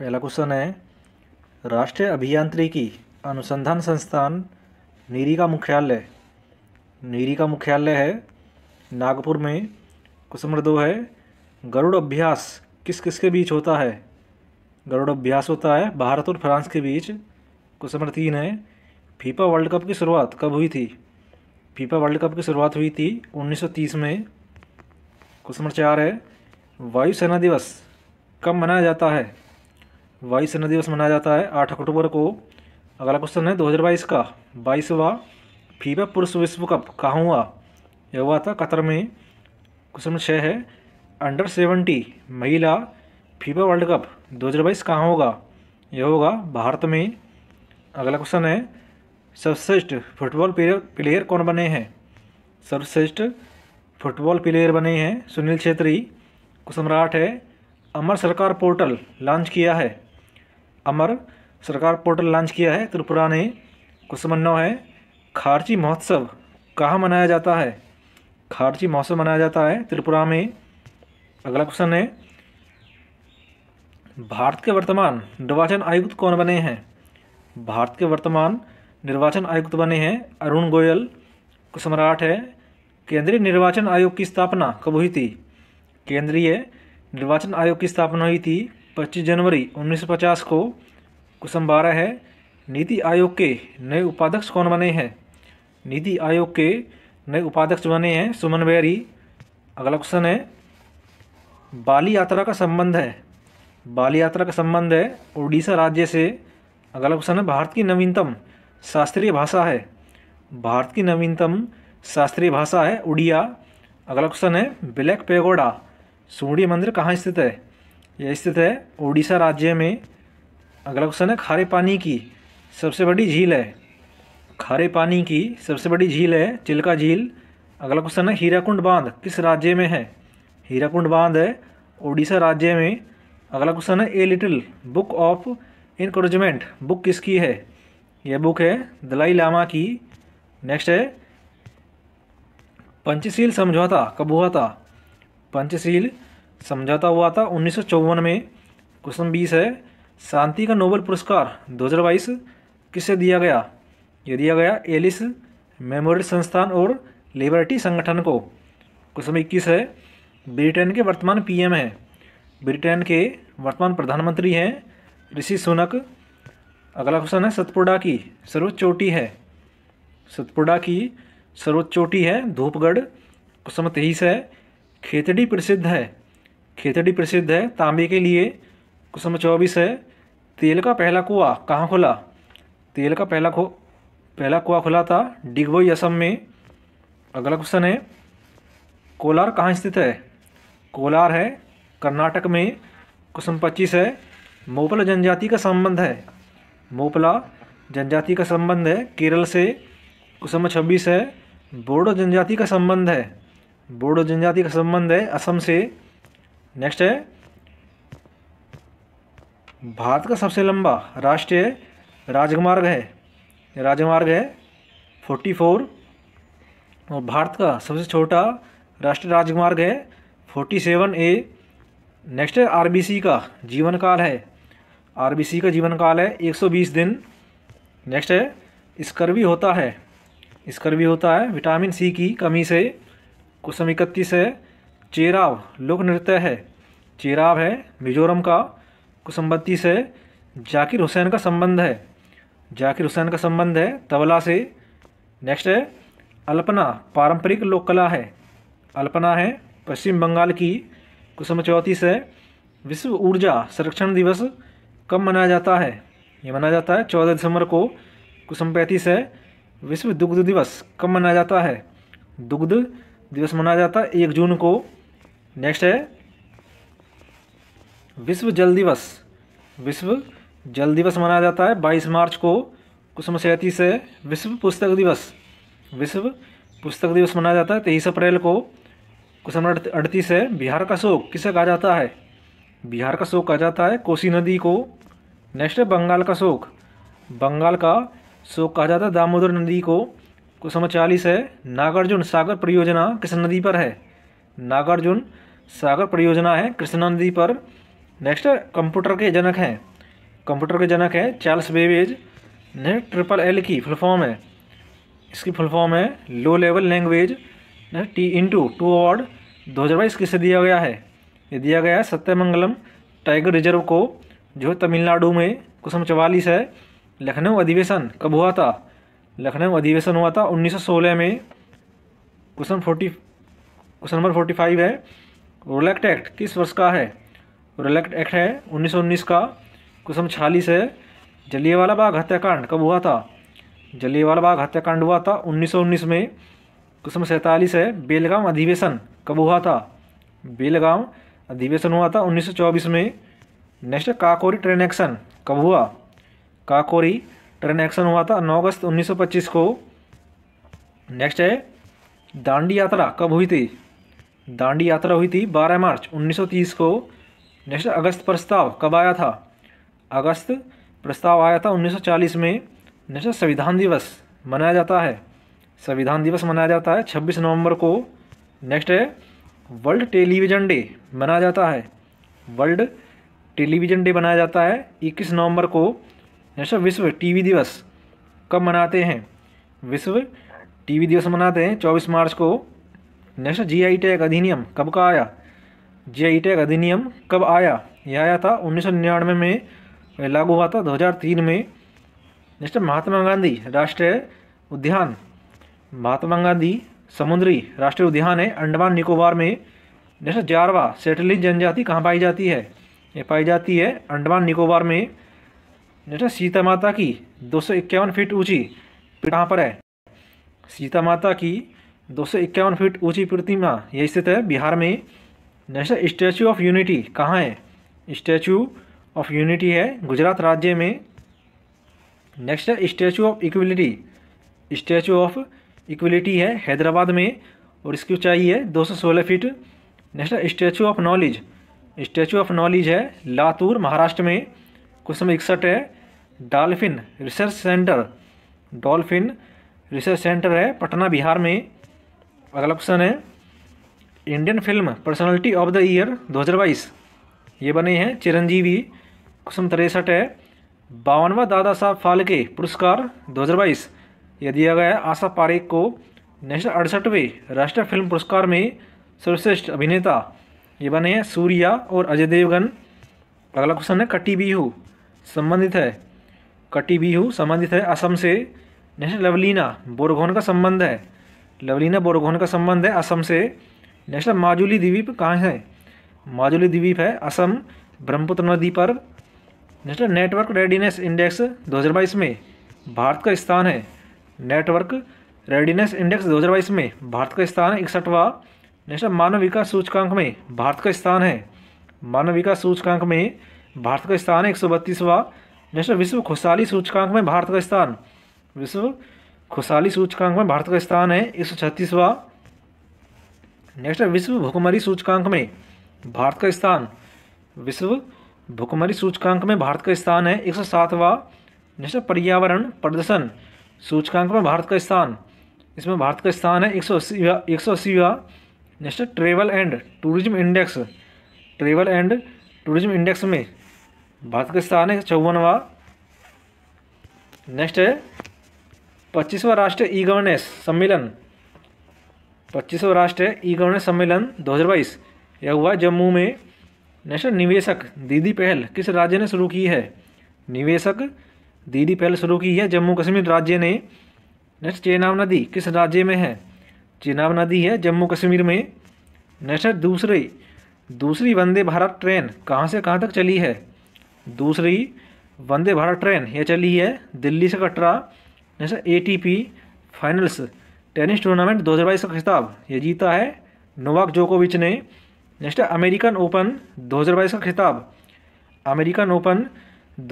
पहला क्वेश्चन है राष्ट्रीय अभियांत्रिकी अनुसंधान संस्थान नीरी का मुख्यालय नीरी का मुख्यालय है नागपुर में क्वेश्चन नंबर दो है गरुड़ अभ्यास किस किस के बीच होता है गरुड़ अभ्यास होता है भारत और फ्रांस के बीच क्वेश्चन नंबर तीन है फीफा वर्ल्ड कप की शुरुआत कब हुई थी फीफा वर्ल्ड कप की शुरुआत हुई थी 1930 में क्वेश्चन नंबर चार है वायुसेना दिवस कब मनाया जाता है वायु सेना दिवस मनाया जाता है आठ अक्टूबर को अगला क्वेश्चन है 2022 का बाईसवा फीफा पुरुष विश्व कप कहाँ हुआ यह हुआ था कतर में क्वेश्चन नंबर छः है अंडर सेवेंटी महिला फीफा वर्ल्ड कप 2022 कहाँ होगा यह होगा भारत में अगला क्वेश्चन है सर्वश्रेष्ठ फुटबॉल प्लेयर प्लेयर कौन बने हैं सर्वश्रेष्ठ फुटबॉल प्लेयर बने हैं सुनील छेत्री क्वेश्चन नंबर आठ है अमर सरकार पोर्टल लॉन्च किया है अमर सरकार पोर्टल लॉन्च किया है त्रिपुरा ने क्वेश्चन नंबर है खारची महोत्सव कहाँ मनाया जाता है खारची महोत्सव मनाया जाता है त्रिपुरा में अगला क्वेश्चन है भारत के वर्तमान निर्वाचन आयुक्त कौन बने हैं भारत के वर्तमान निर्वाचन आयुक्त बने हैं अरुण गोयल क्वेश्चन नंबर आठ है केंद्रीय निर्वाचन आयोग की स्थापना कब हुई थी केंद्रीय निर्वाचन आयोग की स्थापना हुई थी 25 जनवरी 1950 को क्वेश्चन बारह है नीति आयोग के नए उपाध्यक्ष कौन बने हैं नीति आयोग के नए उपाध्यक्ष बने हैं सुमन बैरी अगला क्वेश्चन है बाली यात्रा का संबंध है बाली यात्रा का संबंध है उड़ीसा राज्य से अगला क्वेश्चन है भारत की नवीनतम शास्त्रीय भाषा है भारत की नवीनतम शास्त्रीय भाषा है उड़िया अगला क्वेश्चन है ब्लैक पेगोडा सूर्य मंदिर कहाँ स्थित है यह स्थित है ओडिशा राज्य में अगला क्वेश्चन है खारे पानी की सबसे बड़ी झील है खारे पानी की सबसे बड़ी झील है चिल्का झील अगला क्वेश्चन है हीराकुंड बांध किस राज्य में है हीराकुंड बांध है ओडिशा राज्य में अगला क्वेश्चन है a little book of encouragement book किसकी है यह बुक है दलाई लामा की नेक्स्ट है पंचशील समझौता कब हुआ था पंचशील समझौता हुआ था उन्नीस में क्वेश्चन बीस है शांति का नोबेल पुरस्कार 2022 किसे दिया गया ये दिया गया एलिस मेमोरियल संस्थान और लिबर्टी संगठन को क्वेश्चन इक्कीस है ब्रिटेन के वर्तमान पीएम हैं ब्रिटेन के वर्तमान प्रधानमंत्री हैं ऋषि सुनक अगला क्वेश्चन है सतपुड़ा की सर्वोच्च चोटी है सतपुड़ा की सर्वोच्च चोटी है धूपगढ़ क्वेश्चन तेईस है खेतड़ी प्रसिद्ध है खेतड़ी प्रसिद्ध है तांबे के लिए क्वेश्चन नंबर चौबीस है तेल का पहला कुआ कहाँ खुला तेल का पहला खो पहला कुआ खुला था डिगवई असम में अगला क्वेश्चन है कोलार कहाँ स्थित है कोलार है कर्नाटक में क्वेश्चन पच्चीस है मोपला जनजाति का संबंध है मोपला जनजाति का संबंध है केरल से क्वेश्चन नंबर छब्बीस है बोडो जनजाति का संबंध है बोडो जनजाति का संबंध है असम से नेक्स्ट है भारत का सबसे लंबा राष्ट्रीय राजमार्ग है राजमार्ग है फोर्टी फोर और भारत का सबसे छोटा राष्ट्रीय राजमार्ग है फोर्टी सेवन ए नेक्स्ट है आरबीसी का जीवन काल है आरबीसी का जीवन काल है एक सौ बीस दिन नेक्स्ट है स्कर्वी होता है स्कर्वी होता है विटामिन सी की कमी से कुछ सौ इकतीस है चेराव लोक नृत्य है चेराव है मिजोरम का कुसंबत्ती से जाकिर हुसैन का संबंध है जाकिर हुसैन का संबंध है तबला से नेक्स्ट है अल्पना पारंपरिक लोक कला है अल्पना है पश्चिम बंगाल की कुसुम चौथी से विश्व ऊर्जा संरक्षण दिवस कब मनाया जाता है ये मनाया जाता है चौदह दिसंबर को कुसुम पैंतीस है विश्व दुग्ध दिवस कब मनाया जाता है दुग्ध दिवस मनाया जाता है एक जून को नेक्स्ट है विश्व जल दिवस विश्व जल दिवस मनाया जाता है 22 मार्च को कुसुम सैती से विश्व पुस्तक दिवस विश्व पुस्तक दिवस मनाया जाता है तेईस अप्रैल को कुसुम अड़तीस है बिहार का शोक किसे कहा जाता है बिहार का शोक कहा जाता है कोसी नदी को नेक्स्ट है बंगाल का शोक बंगाल का शोक कहा जाता है दामोदर नदी को कुसुम चालीस है नागार्जुन सागर परियोजना किस नदी पर है नागार्जुन सागर परियोजना है कृष्णा नदी पर नेक्स्ट कंप्यूटर के जनक हैं कंप्यूटर के जनक है चार्ल्स बेबेज ने ट्रिपल एल की फुल फॉर्म है इसकी फुल फॉर्म है लो लेवल लैंग्वेज ने टी इंटू टू अवार्ड दो हज़ार बाईस किससे दिया गया है ये दिया गया है सत्यमंगलम टाइगर रिजर्व को जो तमिलनाडु में कुसम चवालीस है लखनऊ अधिवेशन कब हुआ था लखनऊ अधिवेशन हुआ था सोलह में कुसम forty question number forty five है रोलेक्ट एक्ट किस वर्ष का है रोलेक्ट एक्ट है उन्नीस का क्वेश्चन छियालीस है जलियावाला बाग हत्याकांड कब हुआ था जलियावाला बाग हत्याकांड हुआ था उन्नीस में क्वेश्चन सैंतालीस है बेलगाम अधिवेशन कब हुआ था बेलगाम अधिवेशन हुआ था 1924 में नेक्स्ट काकोरी ट्रेन एक्शन कब हुआ काकोरी ट्रेन एक्शन हुआ था 9 अगस्त 1925 को नेक्स्ट है दांडी यात्रा कब हुई थी दांडी यात्रा हुई थी 12 मार्च 1930 को नेक्स्ट अगस्त प्रस्ताव कब आया था अगस्त प्रस्ताव आया था 1940 में नेक्स्ट संविधान दिवस मनाया जाता है संविधान दिवस मनाया जाता है 26 नवंबर को नेक्स्ट है वर्ल्ड टेलीविज़न डे मनाया जाता है वर्ल्ड टेलीविज़न डे मनाया जाता है 21 नवंबर को नेक्स्ट विश्व टीवी दिवस कब मनाते हैं विश्व टीवी दिवस मनाते हैं 24 मार्च को नेक्स्ट जी आई टैग अधिनियम कब का आया जी आई टैग अधिनियम कब आया यह आया था उन्नीस में लागू हुआ था 2003 में नेक्स्ट महात्मा गांधी राष्ट्रीय उद्यान महात्मा गांधी समुद्री राष्ट्रीय उद्यान है अंडमान निकोबार में नेक्स्ट जारवा सेटलिंग जनजाति कहाँ पाई जाती है ये पाई जाती है अंडमान निकोबार में नेक्स्ट सीता माता की दो फीट ऊँची कहाँ पर है सीता माता की दो सौ फीट ऊंची प्रतिमा यही स्थित है बिहार में नेशनल स्टैचू ऑफ यूनिटी कहाँ है स्टैचू ऑफ यूनिटी है गुजरात राज्य में नेक्स्ट है Statue of Equality Statue of Equality है हैदराबाद में और इसकी ऊंचाई है 216 फीट नेक्स्ट है Statue of Knowledge Statue of Knowledge है लातूर महाराष्ट्र में क्वेश्चन इकसठ है Dolphin Research Centre Dolphin Research Centre है पटना बिहार में अगला क्वेश्चन है Indian Film Personality of the Year 2022 ये बने हैं चिरंजीवी क्वेश्चन तिरसठ है बावनवा दादा साहब फालके पुरस्कार 2022 ये दिया गया है आशा पारेख को नेशनल अड़सठवें राष्ट्रीय फिल्म पुरस्कार में सर्वश्रेष्ठ अभिनेता ये बने हैं सूर्या और अजय देवगन अगला क्वेश्चन है कटी बिहू संबंधित है कटी बिहू संबंधित है असम से नेशनल लवलीना बोरघोन का संबंध है लवलीना बोरगोहन का संबंध है असम से नेक्स्ट माजुली द्वीप कहाँ है माजुली द्वीप है असम ब्रह्मपुत्र नदी पर नेक्स्ट नेटवर्क रेडीनेस इंडेक्स 2022 में भारत का स्थान है नेटवर्क रेडीनेस इंडेक्स 2022 में भारत का स्थान है इकसठवा नेक्स्ट मानव विकास सूचकांक में भारत का स्थान है मानव विकास सूचकांक में भारत का स्थान है एक नेक्स्ट विश्व खुशहाली सूचकांक में भारत का स्थान विश्व खुशहाली सूचकांक में भारत का स्थान है एक सौ नेक्स्ट है विश्व भुखमरी सूचकांक में भारत का स्थान विश्व भुखमरी सूचकांक में भारत का स्थान है एक सौ नेक्स्ट पर्यावरण प्रदर्शन सूचकांक में भारत का स्थान इसमें भारत का स्थान है एक सौ एक सौ next travel and tourism index travel and tourism index में भारत का स्थान है चौवनवा नेक्स्ट है पच्चीसवा राष्ट्रीय ई गवर्नेंस सम्मेलन पच्चीसवा राष्ट्रीय ई गवर्नेंस सम्मेलन 2022 यह हुआ जम्मू में नेशनल निवेशक दीदी पहल किस राज्य ने शुरू की है निवेशक दीदी पहल शुरू की है जम्मू कश्मीर राज्य ने नेक्स्ट चेनाब नदी किस राज्य में है चेनाब नदी है जम्मू कश्मीर में नेक्स्ट दूसरी दूसरी वंदे भारत ट्रेन कहाँ से कहाँ तक चली है दूसरी वंदे भारत ट्रेन यह चली है दिल्ली से Katra next A T P finals tennis tournament 2022 का खिताब ये जीता है नोवाक जोकोविच ने नेक्स्ट अमेरिकन ओपन 2022 का खिताब अमेरिकन ओपन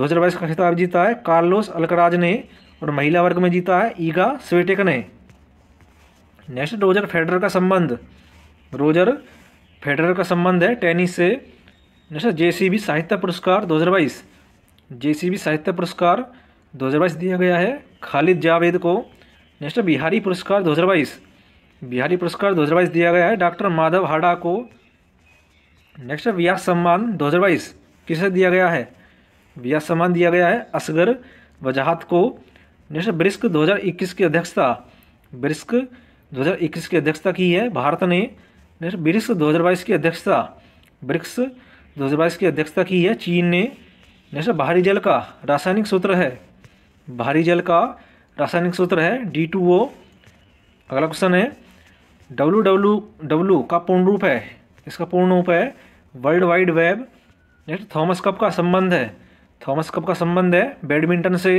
2022 का खिताब जीता है कार्लोस अलकराज ने और महिला वर्ग में जीता है ईगा स्वेटेक ने नेक्स्ट रोजर फेडरर का संबंध रोजर फेडरर का संबंध है टेनिस से नेक्स्ट जेसीबी साहित्य पुरस्कार 2022 जेसीबी साहित्य पुरस्कार दो दिया गया है खालिद जावेद को नेक्स्ट बिहारी पुरस्कार दो बिहारी पुरस्कार दो दिया गया है डॉक्टर माधव हाडा को नेक्स्ट व्यास सम्मान 2022 किसे दिया गया है व्यास सम्मान दिया गया है असगर वजाहत को नेक्स्ट ब्रिस्क 2021 की अध्यक्षता ब्रिस्क 2021 की अध्यक्षता की है भारत ने नेक्स्ट ब्रिक्स 2022 की अध्यक्षता ब्रिक्स 2022 की अध्यक्षता की है चीन ने नेक्स्ट बाहरी जल का रासायनिक सूत्र है भारी जल का रासायनिक सूत्र है डी टू ओ अगला क्वेश्चन है डब्लू डब्लू डब्लू का पूर्ण रूप है इसका पूर्ण रूप है world wide web next Thomas Cup का संबंध है थॉमस कप का संबंध है बैडमिंटन से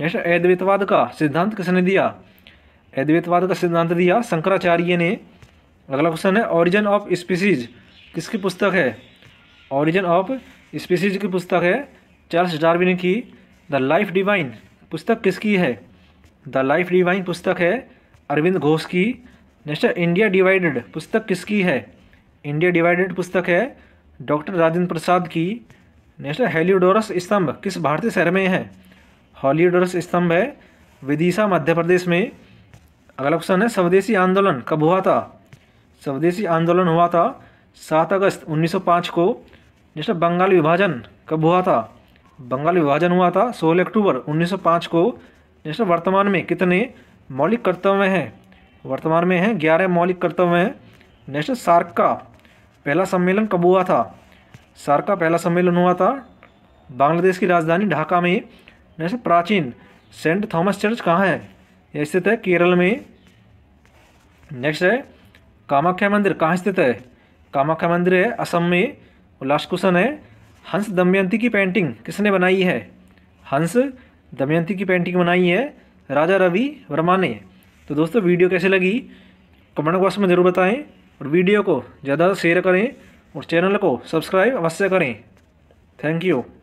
नेक्स्ट अद्वैतवाद का सिद्धांत किसने दिया अद्वैतवाद का सिद्धांत दिया शंकराचार्य ने अगला क्वेश्चन है ओरिजिन ऑफ स्पीसीज किसकी पुस्तक है ओरिजिन ऑफ स्पीसीज की पुस्तक है चार्ल्स डार्विन की द लाइफ डिवाइन पुस्तक किसकी है द लाइफ डिवाइन पुस्तक है अरविंद घोष की नेक्स्ट इंडिया डिवाइडेड पुस्तक किसकी है इंडिया डिवाइडेड पुस्तक है डॉक्टर राजेंद्र प्रसाद की नेक्स्ट हेलीडोरस स्तंभ किस भारतीय शहर में है हॉलीडोरस स्तंभ है विदिशा मध्य प्रदेश में अगला क्वेश्चन है स्वदेशी आंदोलन कब हुआ था स्वदेशी आंदोलन हुआ था सात अगस्त 1905 को नेक्स्ट बंगाल विभाजन कब हुआ था बंगाल विभाजन हुआ था 16 अक्टूबर 1905 को जिसमें वर्तमान में कितने मौलिक कर्तव्य हैं वर्तमान में हैं ग्यारह मौलिक कर्तव्य हैं नेशनल सार्क का पहला सम्मेलन कब हुआ था सार्क का पहला सम्मेलन हुआ था बांग्लादेश की राजधानी ढाका में नेशनल प्राचीन सेंट थॉमस चर्च कहाँ है यह स्थित है केरल में नेक्स्ट है कामाख्या मंदिर कहाँ स्थित है कामाख्या मंदिर है असम में उल्लास लास्ट क्वेश्चन है हंस दमयंती की पेंटिंग किसने बनाई है हंस दमयंती की पेंटिंग बनाई है राजा रवि वर्मा ने तो दोस्तों वीडियो कैसे लगी कमेंट बॉक्स में ज़रूर बताएं और वीडियो को ज़्यादा शेयर करें और चैनल को सब्सक्राइब अवश्य करें थैंक यू